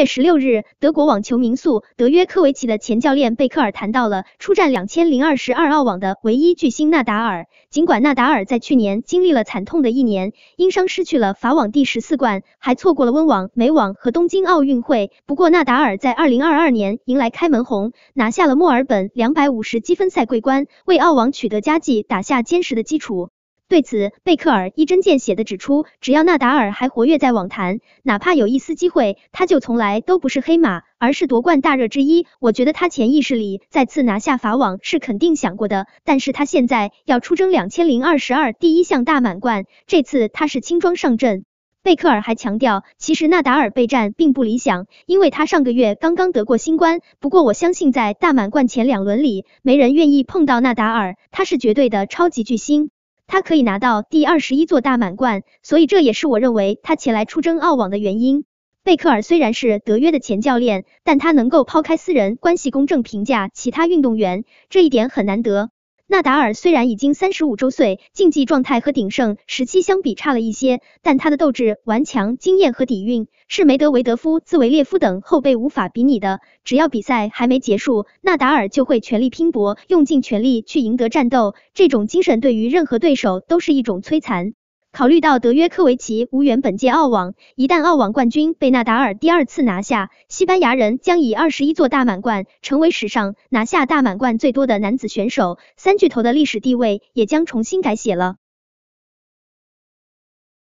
月十六日，德国网球名宿德约科维奇的前教练贝克尔谈到了出战两千零二十二澳网的唯一巨星纳达尔。尽管纳达尔在去年经历了惨痛的一年，因伤失去了法网第十四冠，还错过了温网、美网和东京奥运会。不过，纳达尔在二零二二年迎来开门红，拿下了墨尔本两百五十积分赛桂冠，为澳网取得佳绩打下坚实的基础。对此，贝克尔一针见血地指出，只要纳达尔还活跃在网坛，哪怕有一丝机会，他就从来都不是黑马，而是夺冠大热之一。我觉得他潜意识里再次拿下法网是肯定想过的，但是他现在要出征两千零二十二第一项大满贯，这次他是轻装上阵。贝克尔还强调，其实纳达尔备战并不理想，因为他上个月刚刚得过新冠。不过我相信，在大满贯前两轮里，没人愿意碰到纳达尔，他是绝对的超级巨星。他可以拿到第二十一座大满贯，所以这也是我认为他前来出征澳网的原因。贝克尔虽然是德约的前教练，但他能够抛开私人关系，公正评价其他运动员，这一点很难得。纳达尔虽然已经三十五周岁，竞技状态和鼎盛时期相比差了一些，但他的斗志顽强、经验和底蕴是梅德韦德夫、兹维列夫等后辈无法比拟的。只要比赛还没结束，纳达尔就会全力拼搏，用尽全力去赢得战斗。这种精神对于任何对手都是一种摧残。考虑到德约科维奇无缘本届澳网，一旦澳网冠军被纳达尔第二次拿下，西班牙人将以二十一座大满贯成为史上拿下大满贯最多的男子选手，三巨头的历史地位也将重新改写了。